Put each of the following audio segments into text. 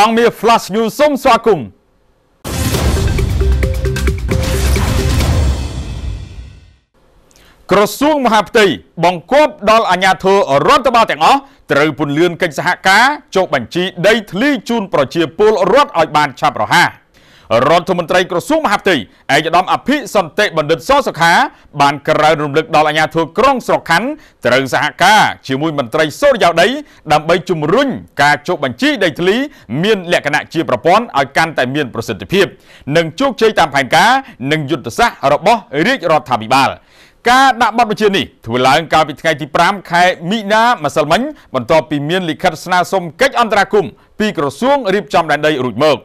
ហងមាស Flash News សូមស្វាគមន៍ក្រសួងមហាផ្ទៃបង្គាប់ដល់អាជ្ញាធររដ្ឋបាលទាំងអស់ត្រូវពន្យារកិច្ចសហការចុះបញ្ជីដីធ្លីជូនប្រជាពលរដ្ឋឲ្យបាន ឆាប់រហ័ស។រដ្ឋមន្ត្រីក្រសួងមហាផ្ទៃឯកឧត្តមអភិសន្តិបណ្ឌិតសសុខាបានក្រើនរំលឹកដល់អាជ្ញាធរក្រុងស្រុកខណ្ឌត្រូវសហការជាមួយមន្ត្រីសូរិយោដីដើម្បីជំរុញការចុះបញ្ជីដីធ្លីមាន លក្ខណៈជាប្រព័ន្ធឲ្យកាន់តែមានប្រសិទ្ធភាពនិងជោគជ័យតាមផែនការនិងយុទ្ធសាស្ត្ររបស់រាជរដ្ឋាភិបាលការដាក់បទបញ្ជានេះធ្វើឡើងកាលពីថ្ងៃទី5ខែមីនាម្សិលមិញបន្ទាប់ពីមានលិខិតស្នើសុំកិច្ចអន្តរាគមន៍ពីក្រសួងរៀបចំដែនដីរួចមក។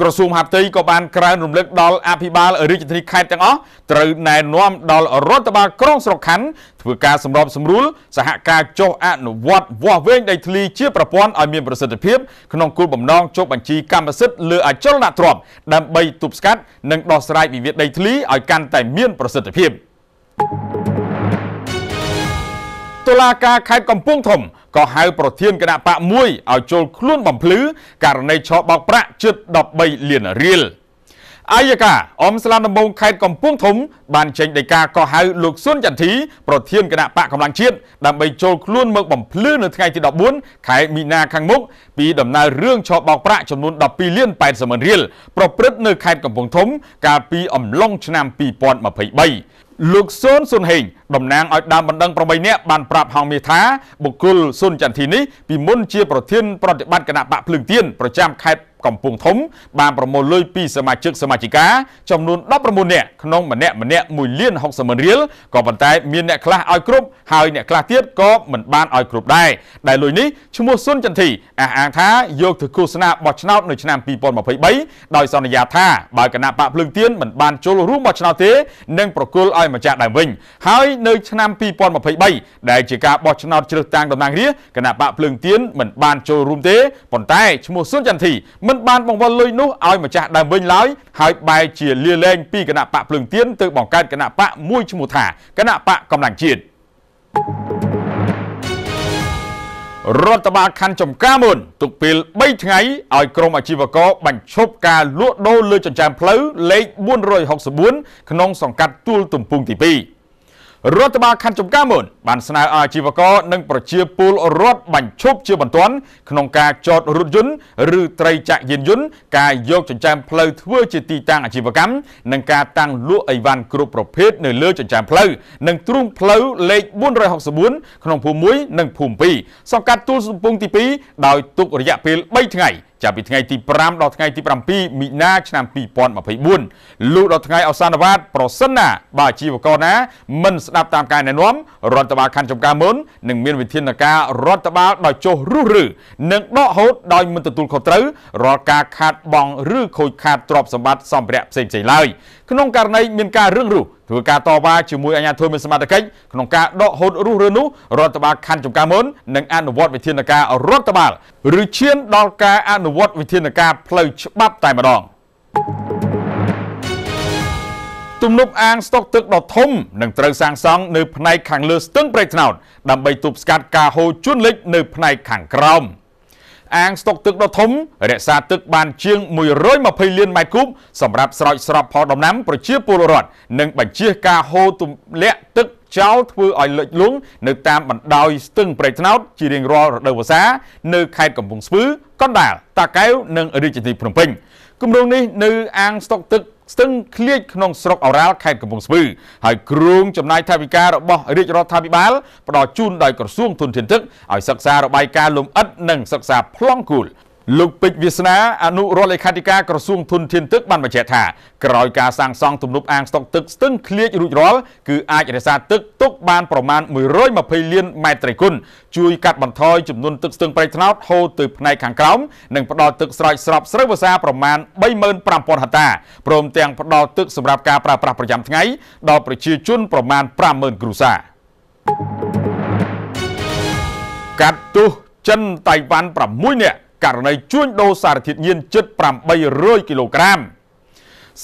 ក្រសួងមហាផ្ទៃក៏បានក្រើនរំលឹកដល់អភិបាលរាជធានីខេត្តទាំងអស់ត្រូវណែនាំដល់រដ្ឋបាលក្រុងស្រុកខណ្ឌធ្វើការសម្របសម្រួលសហការចុះអនុវត្តវាស់វែងដីធ្លីជា ប្រព័ន្ធឲ្យមានប្រសិទ្ធភាពក្នុងគោលបំណងចុះបញ្ជីកម្មសិទ្ធិលើអចលនទ្រព្យដើម្បីទប់ស្កាត់និងដោះស្រាយវិវាទដីធ្លីឲ្យកាន់តែមានប្រសិទ្ធភាពតុលាការខេត្តកំពង់ធំក៏ហៅប្រធានគណៈបកមួយឲ្យចូលខ្លួន បំភ្លឺ ករណីឆោបោកប្រាក់ជិត13លានរៀលអាយកាអមស្លានដំបងខេត្តកំពង់ធំបានចេញដីកាកោះហៅ លោកស៊ុនចន្ទធីប្រធានគណៈបកកម្លាំងជាតិដើម្បីចូលខ្លួនមកបំភ្លឺនៅថ្ងៃទី14ខែមីនាខាងមុខពីដំណើររឿងឆោបោកប្រាក់ចំនួន12លាន80ម៉ឺនរៀលប្រព្រឹត្តនៅខេត្តកំពង់ធំ កាលពីអំឡុងឆ្នាំ2023លោកស៊ុនស៊ុនហេងតំណាងឲ្យដើមបណ្ដឹង8នាក់បានប្រាប់ហងមាសថាបុគ្គលស៊ុនចន្ទធីនេះពីមុនជាប្រធានប្រតិបត្តិគណៈបកភ្លើងទៀនប្រចាំខេត្តកំពង់ធំ បានប្រមូលលុយពីសមាជិកសមាជិកាចំនួន19នាក់ក្នុងម្នាក់ម្នាក់1លាន60ម៉ឺនរៀលក៏ប៉ុន្តែ មានអ្នកខ្លះឲ្យគ្រប់ហើយអ្នកខ្លះទៀតក៏មិនបានឲ្យគ្រប់ដែរដែលលុយនេះឈ្មោះស៊ុនចន្ទធីអះអាងថាយកទៅឃោសនាបោះឆ្នោតនៅឆ្នាំ2023ដោយសន្យាថាបើគណៈបកភ្លើងទៀនមិនបានចូលរួមបោះឆ្នោតទេនឹងប្រគល់ឲ្យឲ្យម្ចាស់ដើមវិញហើយនៅឆ្នាំ2023ដែលជាការបោះឆ្នោតជ្រើសតាំងតំណាងរាស្ត្រគណៈបកភ្លើងទៀនមិនបានចូលរួមទេប៉ុន្តែឈ្មោះស៊ុនចន្ទធីមិនបានបង្វិលលុយនោះឲ្យម្ចាស់ដើមវិញឡើយហើយបែរជាលាលែងពីគណៈបកភ្លើងទៀនទៅបង្កើតគណៈបកមួយឈ្មោះថាគណៈបកកម្លាំងជាតិរដ្ឋបាលខណ្ឌចំការមុនទុកពេល3ថ្ងៃឲ្យក្រមអាជីវករបញ្ឈប់ការលក់ដូរលើចិញ្ចើមផ្លូវលេខ464ក្នុងសង្កាត់ទួលទំពងទី2រដ្ឋបាលខណ្ឌចំការមុនបានស្នើឲ្យអាជីវករនិងប្រជាពលរដ្ឋបញ្ឈប់ជាបន្ទាន់ក្នុងការចតរថយន្តឬត្រីចាក់យានយន្តការយកចិញ្ចើមផ្លូវធ្វើជាទីតាំងអាជីវកម្មនិងការតាំងលក់អីវ៉ាន់គ្រប់ប្រភេទនៅលើចិញ្ចើមផ្លូវនិងទ្រូងផ្លូវលេខ464ក្នុងភូមិ1និងភូមិ2សង្កាត់ទួលសំពងទី2ដោយទុករយៈពេល3ថ្ងៃចាប់ពីថ្ងៃទី5ដល់ថ្ងៃទី7មីនាឆ្នាំ2024លុះដល់ថ្ងៃអវសានវត្តប្រសិនណាបើអាជីវករណា មិនស្ដាប់តាមការណែនាំរដ្ឋបាលខណ្ឌចំការមុននឹងមានវិធានការរដ្ឋបាលដោយចុះរុះឬនិងដកហូតដោយមិនទទួលខុសត្រូវរាល់ការ ខាតបង់ឬខូចខាតទ្រព្យសម្បត្តិសម្ភារៈផ្សេងៗឡើយក្នុងករណីមានការរឿងរុះធ្វើការតវ៉ាជាមួយអាជ្ញាធរមានសមត្ថកិច្ចក្នុងការដកហូតរុះរើនោះរដ្ឋបាលខណ្ឌចំការមុននឹងអនុវត្តវិធានការរដ្ឋបាលឬឈានដល់ការអនុវត្តវិធានការផ្លូវច្បាប់តែម្ដងទំនប់អាងស្តុកទឹកដ៏ធំនឹងត្រូវសាងសង់នៅផ្នែកខាងលើស្ទឹងព្រែកថ្នោតដើម្បីទប់ស្កាត់ការហូរជន់លិចនៅផ្នែកខាងក្រោម។អាងស្តុកទឹកដ៏ធំរក្សាទឹកបានជាង120លានម៉ែត្រគូបសម្រាប់ស្រោចស្រពផលដំណាំប្រជាពលរដ្ឋនិងបញ្ជាការហូរទម្លាក់ទឹកចោលធ្វើឲ្យលិចលង់នៅតាមបណ្ដោយស្ទឹងព្រែកថ្នោតជារៀងរាល់រដូវវស្សានៅខេត្តកំពង់ស្ពឺកណ្ដាល តាកែវនិងរាជធានីភ្នំពេញគម្រោងនេះនៅអាងស្តុកទឹកស្ទឹងឃ្លៀចក្នុងស្រុកអូរ៉ាល់ខេត្តកំពង់ស្ពឺហើយគ្រោងចំណាយថវិការបស់រាជរដ្ឋាភិបាលផ្ដល់ជូនដោយក្រសួងធនធានទឹកឲ្យសិក្សារបាយការណ៍លំអិតនិងសិក្សាប្លង់គូលលោកពេជ្រវាសនាអនុរដ្ឋលេខាធិការក្រសួងធនធានទឹកបានបញ្ជាក់ថាក្រោយការសាងសង់ទំនប់អាងស្តុកទឹកស្ទឹងឃ្លៀចរួចរាល់គឺអាចរក្សាទឹកទុកបានប្រមាណ120លានម៉ែត្រត្រីគុណជួយកាត់បន្ថយចំនួនទឹកស្ទឹងប្រៃថ្នោតហូរទៅផ្នែកខាងក្រោមនិងផ្ដល់ទឹកស្រោចស្រពស្រូវវស្សាប្រមាណ35000ហិតាព្រមទាំងផ្ដល់ទឹកសម្រាប់ការប្រើប្រាស់ប្រចាំថ្ងៃដល់ប្រជាជនប្រមាណ50000គ្រួសារកាត់ទោសចិនតៃវ៉ាន់6នាក់ករណីជួញដូរសារធាតុញៀនជិត800គីឡូក្រាម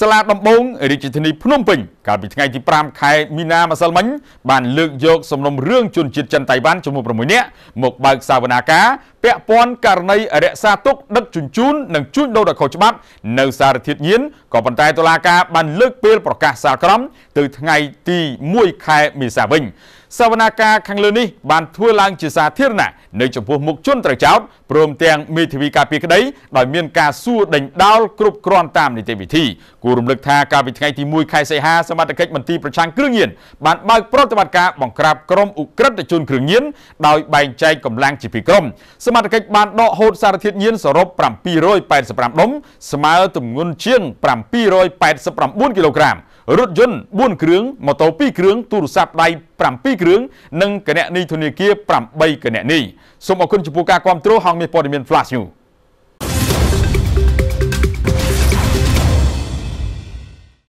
សាលាដំបងរាជធានីភ្នំពេញកាលពីថ្ងៃទី5ខែមីនាម្សិលមិញ បានលើកយកសំណុំរឿងជនជាតិចិនតៃវ៉ាន់ចំនួន6នាក់មកបើកសវនាការពាក់ព័ន្ធករណីរក្សាទុកដឹកជញ្ជូននិងជួញដូរដោយខុសច្បាប់នៅសារធាតុញៀនក៏ប៉ុន្តែតុលាការបានលើកពេលប្រកាសសាលក្រមទៅថ្ងៃទី1ខែមេសាវិញសវនាការខាងលើនេះបានធ្វើឡើងជាសាធារណៈនៅចំពោះមុខជនត្រូវចោទព្រមទាំងមេធាវីការពារក្តីដោយមានការសួរដេញដោលគ្រប់គ្រាន់តាមនីតិវិធីគួររំលឹកថាកាលពីថ្ងៃទី1ខែសីហាសមាជិកមន្ទីរប្រឆាំងគ្រឿងញៀនបានបើកប្រតិបត្តិការបង្ក្រាបក្រុមឧក្រិដ្ឋជនគ្រឿងញៀនដោយបែងចែកកម្លាំងជាពីរក្រុមសមាជិកបានដកហូតសារធាតុញៀនសរុប785ដុំស្មើទម្ងន់ជាង789គីឡូក្រាមរថយន្ត4គ្រឿងម៉ូតូ2គ្រឿងទូរស័ព្ទដៃ7គ្រឿងនិងគណនីធនាគារ8គណនីសូមអគុណចំពោះការគាំទ្រហងមានព័ត៌មាន Flash News